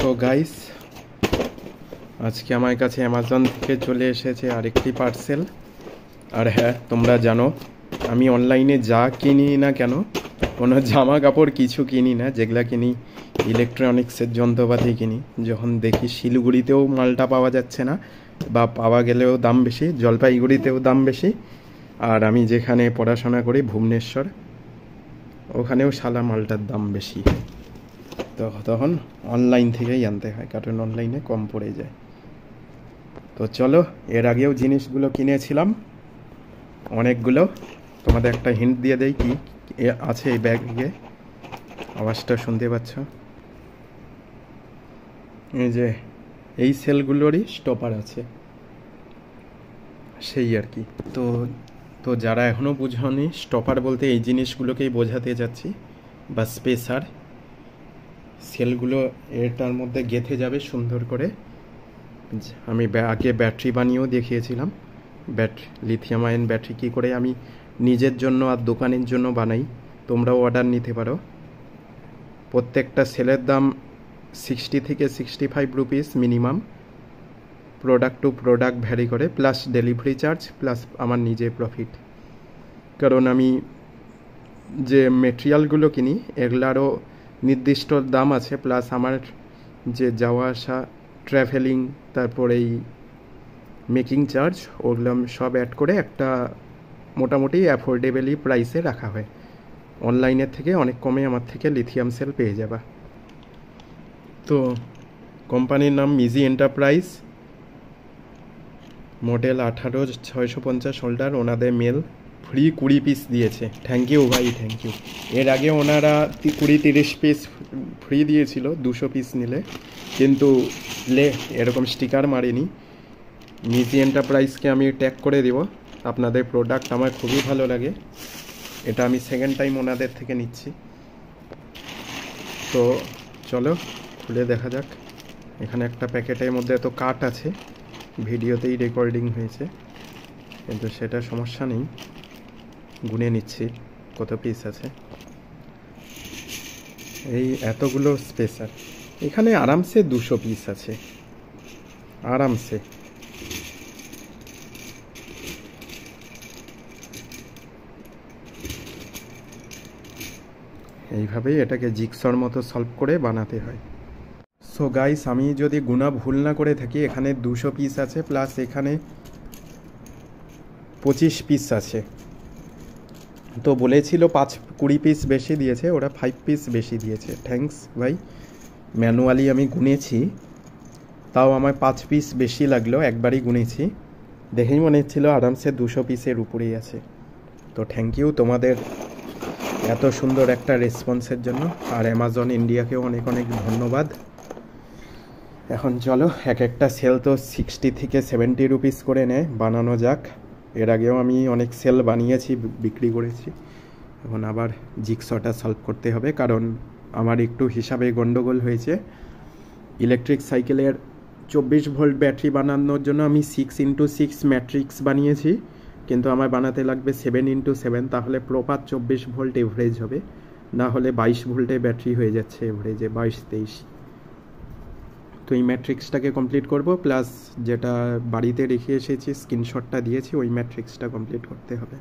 so guys আজকে আমার কাছে অ্যামাজন থেকে চলে এসেছে আরেকটি পার্সেল আর হ্যাঁ তোমরা জানো আমি অনলাইনে যা কিনি না কেন কোনো জামা কাপড় কিছু কিনি না যেগুলা কিনি ইলেকট্রনিক্সের যন্ত্রপাতি কিনি যখন দেখি শিলিগুড়িতেও মালটা পাওয়া যাচ্ছে না বা পাওয়া গেলেও দাম বেশি জলপাইগুড়িতেও দাম বেশি আর আমি যেখানে পড়াশোনা করি ভুবনেশ্বর ওখানেও শালা মালটার দাম বেশি তখন অনলাইন থেকেই আনতে হয় কার্টুন অনলাইনে কম পড়ে যায় তো চলো এর আগেও জিনিসগুলো কিনেছিলাম অনেকগুলো তোমাদের একটা হিন্ট দিয়ে দেয় কি এ আছে এই ব্যাগে আওয়াজটা শুনতে পাচ্ছ এই যে এই সেলগুলোরই স্টপার আছে সেই আর কি তো তো যারা এখনও বুঝনি স্টপার বলতে এই জিনিসগুলোকেই বোঝাতে যাচ্ছি বা স্পেসার সেলগুলো এটার মধ্যে গেঁথে যাবে সুন্দর করে আমি আগে ব্যাটারি বানিয়েও দেখিয়েছিলাম ব্যাটারি লিথিয়াম আয়ন ব্যাটারি কী করে আমি নিজের জন্য আর দোকানের জন্য বানাই তোমরাও অর্ডার নিতে পারো প্রত্যেকটা সেলের দাম সিক্সটি থেকে sixty five rupees minimum product to product vary করে প্লাস ডেলিভারি চার্জ প্লাস আমার নিজে প্রফিট কারণ আমি যে মেটেরিয়ালগুলো কিনি এগুলো আরও নির্দিষ্ট দাম আছে প্লাস আমার যে যাওয়া আসা ট্র্যাভেলিং তারপরে এই মেকিং চার্জ ওগুলো সব অ্যাড করে একটা মোটামুটি অ্যাফোর্ডেবলি প্রাইসে রাখা হয় অনলাইনের থেকে অনেক কমে আমার থেকে লিথিয়াম সেল পেয়ে যাবা তো কোম্পানির নাম মিজি এন্টারপ্রাইজ মডেল আঠারো ছয়শো পঞ্চাশ হোল্ডার ওনাদের মেল ফ্রি কুড়ি পিস দিয়েছে থ্যাংক ইউ ভাই থ্যাংক ইউ এর আগে ওনারা কুড়ি তিরিশ পিস ফ্রি দিয়েছিল দুশো পিস নিলে কিন্তু লে এরকম স্টিকার মারেনি মিজি এন্টারপ্রাইজকে আমি ট্যাগ করে দেব আপনাদের প্রোডাক্ট আমার খুবই ভালো লাগে এটা আমি সেকেন্ড টাইম ওনাদের থেকে নিচ্ছি তো চলো খুলে দেখা যাক এখানে একটা প্যাকেটের মধ্যে এত কাট আছে ভিডিওতেই রেকর্ডিং হয়েছে কিন্তু সেটা সমস্যা নেই গুনে নিচ্ছি কত পিস আছে এই এতগুলো স্পেসার এখানে আরামসে দুশো পিস আছে আরামসে এইভাবেই এটাকে জিক্সর মতো সলভ করে বানাতে হয় সো গাইস আমি যদি গুণা ভুল না করে থাকি এখানে দুশো পিস আছে প্লাস এখানে পঁচিশ পিস আছে তো বলেছিল পাঁচ কুড়ি পিস বেশি দিয়েছে ওরা ফাইভ পিস বেশি দিয়েছে থ্যাংকস ভাই ম্যানুয়ালি আমি গুনেছি তাও আমার পাঁচ পিস বেশি লাগলো একবারই গুনেছি দেখেই মনে হচ্ছিলো আরামসে দুশো পিসের উপরেই আছে তো থ্যাংক ইউ তোমাদের এত সুন্দর একটা রেসপন্সের জন্য আর অ্যামাজন ইন্ডিয়াকেও অনেক অনেক ধন্যবাদ এখন চলো এক একটা সেল তো সিক্সটি থেকে সেভেন্টি রুপিস করে নেয় বানানো যাক এর আগেও আমি অনেক সেল বানিয়েছি বিক্রি করেছি এখন আবার জিক্সটা সলভ করতে হবে কারণ আমার একটু হিসাবে গণ্ডগোল হয়েছে ইলেকট্রিক সাইকেলের চব্বিশ ভোল্ট ব্যাটারি বানানোর জন্য আমি সিক্স ইন্টু সিক্স ম্যাট্রিক্স বানিয়েছি কিন্তু আমার বানাতে লাগবে সেভেন ইন্টু সেভেন তাহলে প্রপার চব্বিশ ভোল্ট এভারেজ হবে না হলে বাইশ ভোল্টে ব্যাটারি হয়ে যাচ্ছে এভারেজে বাইশ তেইশ তো এই ম্যাট্রিক্সটাকে কমপ্লিট করব প্লাস যেটা বাড়িতে রেখে এসেছি স্ক্রিনশটটা দিয়েছি ওই ম্যাট্রিক্সটা কমপ্লিট করতে হবে